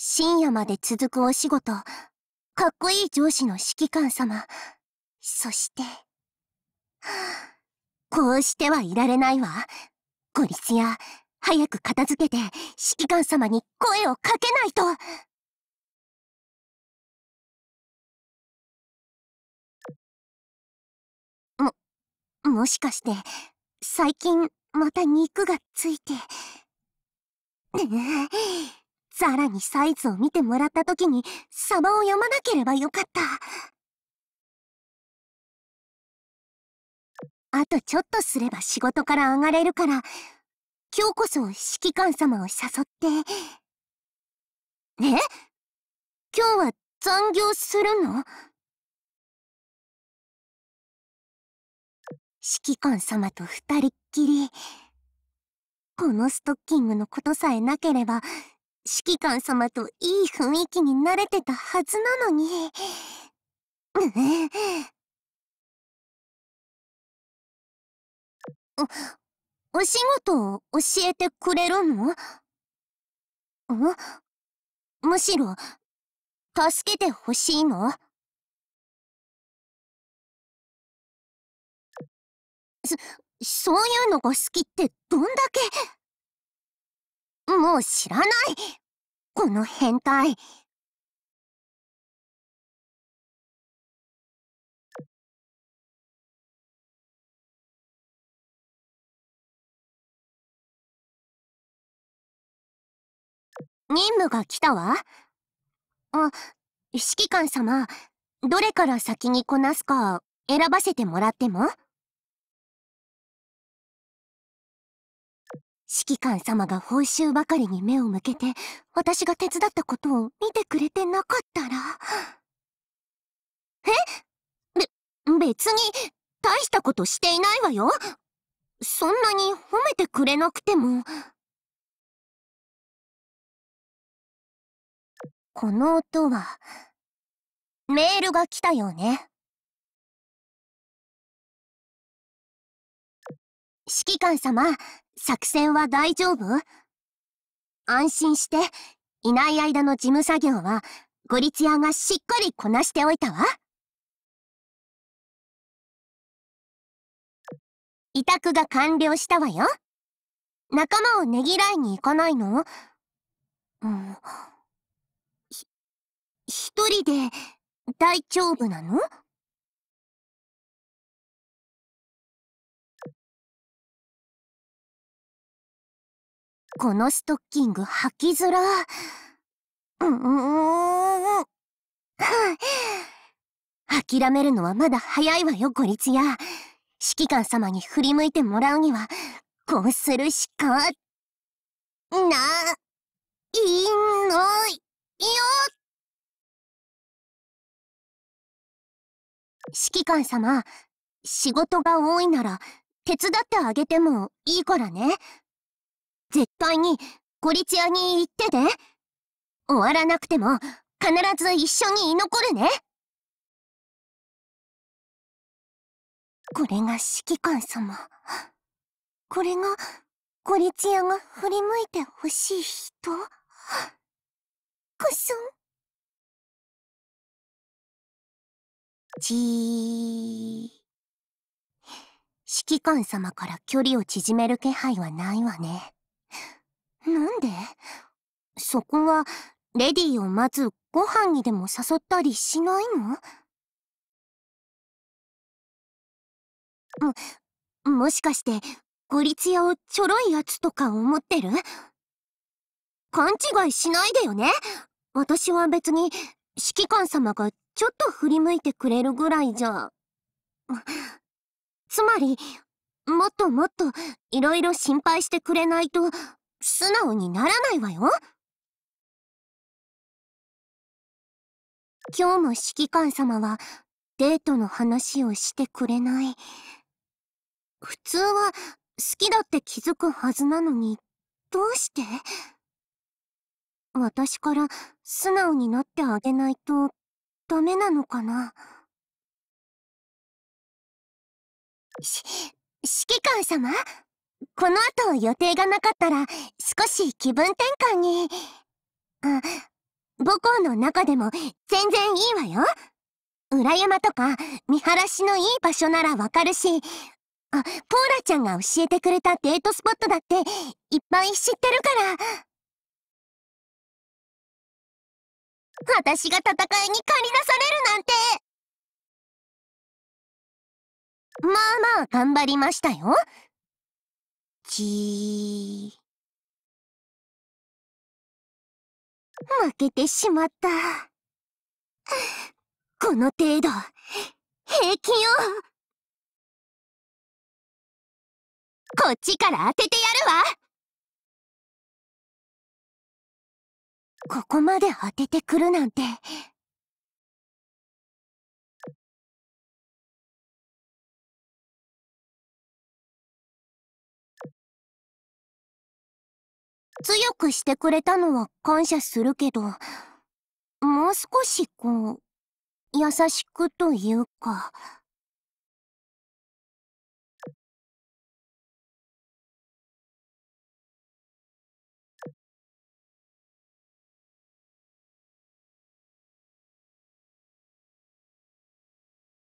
深夜まで続くお仕事、かっこいい上司の指揮官様、そして、こうしてはいられないわ。ゴリスや、早く片付けて指揮官様に声をかけないとも、もしかして、最近また肉がついて。さらにサイズを見てもらった時に、様を読まなければよかった。あとちょっとすれば仕事から上がれるから、今日こそ指揮官様を誘って。え今日は残業するの指揮官様と二人っきり。このストッキングのことさえなければ、指揮官様といい雰囲気に慣れてたはずなのに。お、お仕事を教えてくれるのんむしろ、助けてほしいのそ、そういうのが好きってどんだけもう知らないこの変態任務が来たわあ指揮官様どれから先にこなすか選ばせてもらっても指揮官様が報酬ばかりに目を向けて、私が手伝ったことを見てくれてなかったら。えべ、別に、大したことしていないわよ。そんなに褒めてくれなくても。この音は、メールが来たようね。指揮官様、作戦は大丈夫安心して、いない間の事務作業は、ゴリツヤがしっかりこなしておいたわ。委託が完了したわよ。仲間をねぎらいに行かないのうん。ひ、一人で大丈夫なのこのストッキング履きづらうん諦めるのはまだ早いわよゴリツヤ指揮官様に振り向いてもらうにはこうするしかないのよ指揮官様仕事が多いなら手伝ってあげてもいいからね絶対にゴリチアに行ってて終わらなくても必ず一緒に居残るねこれが指揮官様これがゴリチアが振り向いてほしい人クョンじー指揮官様から距離を縮める気配はないわねそこはレディーをまずご飯にでも誘ったりしないのも、もしかしてゴリツヤをちょろいやつとか思ってる勘違いしないでよね私は別に指揮官様がちょっと振り向いてくれるぐらいじゃ。つまり、もっともっといろいろ心配してくれないと素直にならないわよ。今日も指揮官様はデートの話をしてくれない。普通は好きだって気づくはずなのに、どうして私から素直になってあげないとダメなのかなし、指揮官様この後予定がなかったら少し気分転換に。あ、母校の中でも全然いいわよ。裏山とか見晴らしのいい場所ならわかるし、あ、ポーラちゃんが教えてくれたデートスポットだっていっぱい知ってるから。私が戦いに駆り出されるなんてまあまあ頑張りましたよ。じー。負けてしまった。この程度、平気よこっちから当ててやるわここまで当ててくるなんて、強くしてくれたのは感謝するけど、もう少しこう、優しくというか。